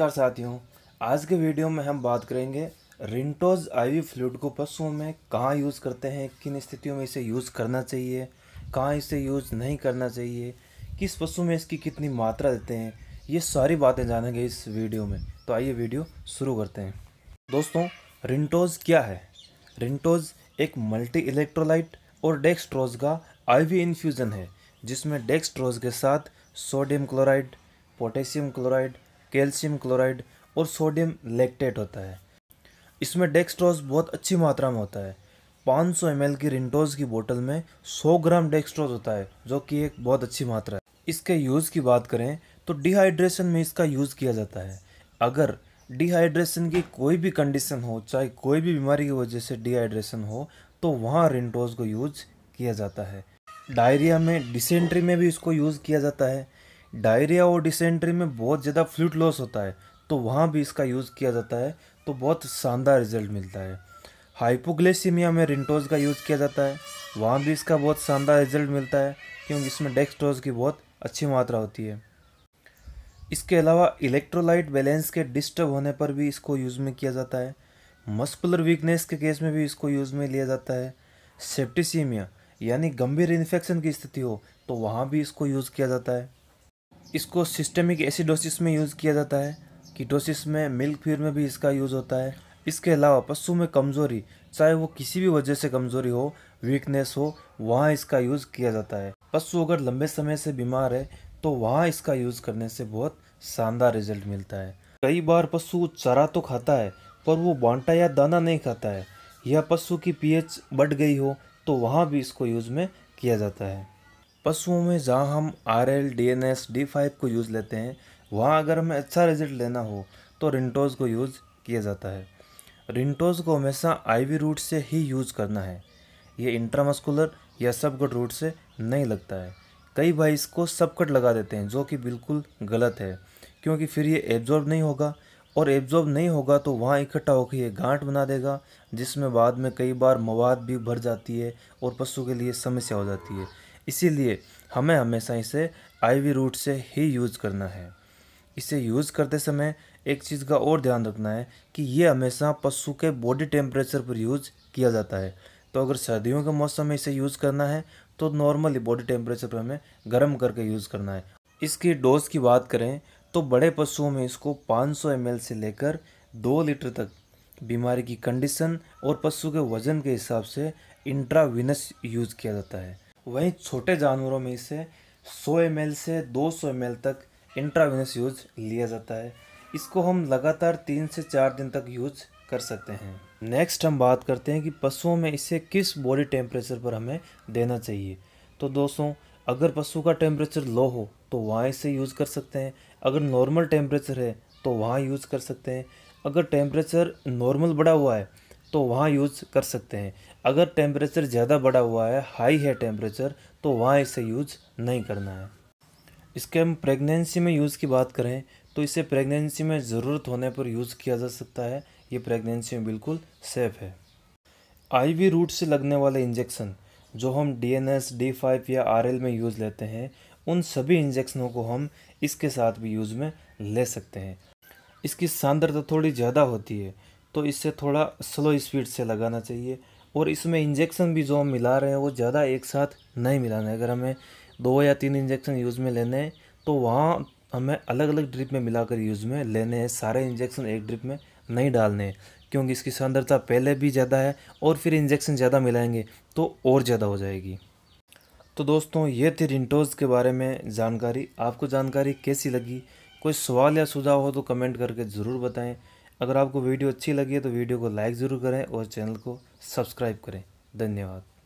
नमस्कार साथियों आज के वीडियो में हम बात करेंगे रिंटोज आईवी फ्लूड को पशुओं में कहाँ यूज़ करते हैं किन स्थितियों में इसे यूज़ करना चाहिए कहाँ इसे यूज़ नहीं करना चाहिए किस पशु में इसकी कितनी मात्रा देते हैं ये सारी बातें जानेंगे इस वीडियो में तो आइए वीडियो शुरू करते हैं दोस्तों रिंटोज क्या है रिंटोज एक मल्टी इलेक्ट्रोलाइट और डेक्सट्रोज का वी इन्फ्यूज़न है जिसमें डेक्सट्रोज के साथ sodium chloride potassium chloride calcium chloride और सोडियम लैक्टेट होता है इसमें डेक्सट्रोज बहुत अच्छी मात्रा में होता है 500 सौ की रिंटोज की बोतल में 100 ग्राम डेक्सट्रोज होता है जो कि एक बहुत अच्छी मात्रा है इसके यूज़ की बात करें तो डिहाइड्रेशन में इसका यूज़ किया जाता है अगर डिहाइड्रेशन की कोई भी कंडीशन हो चाहे कोई भी बीमारी की वजह से डिहाइड्रेशन हो तो वहाँ रिंटोज को यूज़ किया जाता है डायरिया में डिसेंट्री में भी इसको यूज़ किया जाता है डायरिया और डिसेंट्री में बहुत ज़्यादा फ्लूड लॉस होता है तो वहाँ भी इसका यूज़ किया जाता है तो बहुत शानदार रिजल्ट मिलता है हाइपोग्लेसीमिया में रिंटोज का यूज़ किया जाता है वहाँ भी इसका बहुत शानदार रिजल्ट मिलता है क्योंकि इसमें डेक्सटोज की बहुत अच्छी मात्रा होती है इसके अलावा इलेक्ट्रोलाइट बैलेंस के डिस्टर्ब होने पर भी इसको यूज़ में किया जाता है मस्कुलर वीकनेस के केस में भी इसको यूज़ में लिया जाता है सेप्टिसीमिया यानी गंभीर इन्फेक्शन की स्थिति हो तो वहाँ भी इसको यूज़ किया जाता है इसको सिस्टमिक एसिडोसिस में यूज़ किया जाता है कीटोसिस में मिल्क फीड में भी इसका यूज़ होता है इसके अलावा पशु में कमज़ोरी चाहे वो किसी भी वजह से कमज़ोरी हो वीकनेस हो वहाँ इसका यूज़ किया जाता है पशु अगर लंबे समय से बीमार है तो वहाँ इसका यूज़ करने से बहुत शानदार रिजल्ट मिलता है कई बार पशु चारा तो खाता है पर वो बांटा या दाना नहीं खाता है या पशु की पीएच बढ़ गई हो तो वहाँ भी इसको यूज़ में किया जाता है पशुओं में जहाँ हम R L D N S D five को यूज़ लेते हैं वहाँ अगर हमें अच्छा रिजल्ट लेना हो तो रिंटोज़ को यूज़ किया जाता है रिंटोज़ को हमेशा आईवी रूट से ही यूज़ करना है ये इंट्रामस्कुलर या सबकट रूट से नहीं लगता है कई भाई इसको सबकट लगा देते हैं जो कि बिल्कुल गलत है क्योंकि फिर ये एब्जॉर्ब नहीं होगा और एब्जॉर्ब नहीं होगा तो वहाँ इकट्ठा होकर ये गांठ बना देगा जिसमें बाद में कई बार मवाद भी भर जाती है और पशु के लिए समस्या हो जाती है इसीलिए हमें हमेशा इसे आईवी रूट से ही यूज़ करना है इसे यूज़ करते समय एक चीज़ का और ध्यान रखना है कि ये हमेशा पशु के बॉडी टेम्परेचर पर यूज़ किया जाता है तो अगर सर्दियों के मौसम में इसे यूज़ करना है तो नॉर्मली बॉडी टेम्परेचर पर हमें गर्म करके यूज़ करना है इसकी डोज की बात करें तो बड़े पशुओं में इसको 500 सौ से लेकर 2 लीटर तक बीमारी की कंडीशन और पशु के वज़न के हिसाब से इंट्राविनस यूज़ किया जाता है वहीं छोटे जानवरों में इसे 100 एम से 200 एम तक इंट्रावेनस यूज लिया जाता है इसको हम लगातार तीन से चार दिन तक यूज कर सकते हैं नेक्स्ट हम बात करते हैं कि पशुओं में इसे किस बॉडी टेम्परेचर पर हमें देना चाहिए तो दोस्तों अगर पशु का टेम्परेचर लो हो तो वहाँ इसे यूज़ कर सकते हैं अगर नॉर्मल टेम्परेचर है तो वहाँ यूज़ कर सकते हैं अगर टेम्परेचर नॉर्मल बढ़ा हुआ है तो वहाँ यूज़ कर सकते हैं अगर टेम्परेचर ज़्यादा बढ़ा हुआ है हाई है टेम्परेचर तो वहाँ इसे यूज़ नहीं करना है इसके हम प्रेगनेंसी में यूज़ की बात करें तो इसे प्रेगनेंसी में ज़रूरत होने पर यूज़ किया जा सकता है ये प्रेगनेंसी में बिल्कुल सेफ़ है आईवी रूट से लगने वाले इंजेक्शन जो हम D N S D five या आर एल में यूज़ लेते हैं उन सभी इंजेक्शनों को हम इसके साथ भी यूज़ में ले सकते हैं इसकी सांद्रता थोड़ी ज़्यादा होती है तो इससे थोड़ा स्लो स्पीड से लगाना चाहिए और इसमें इंजेक्शन भी जो हम मिला रहे हैं वो ज़्यादा एक साथ नहीं मिलाना है अगर हमें दो या तीन इंजेक्शन यूज़ में लेने हैं तो वहाँ हमें अलग अलग ड्रिप में मिलाकर यूज़ में लेने हैं सारे इंजेक्शन एक ड्रिप में नहीं डालने हैं क्योंकि इसकी सुंदरता पहले भी ज़्यादा है और फिर इंजेक्शन ज़्यादा मिलाएंगे तो और ज़्यादा हो जाएगी तो दोस्तों ये थी रिंटोज़ के बारे में जानकारी आपको जानकारी कैसी लगी कोई सवाल या सुझाव हो तो कमेंट करके ज़रूर बताएं अगर आपको वीडियो अच्छी लगी है तो वीडियो को लाइक ज़रूर करें और चैनल को सब्सक्राइब करें धन्यवाद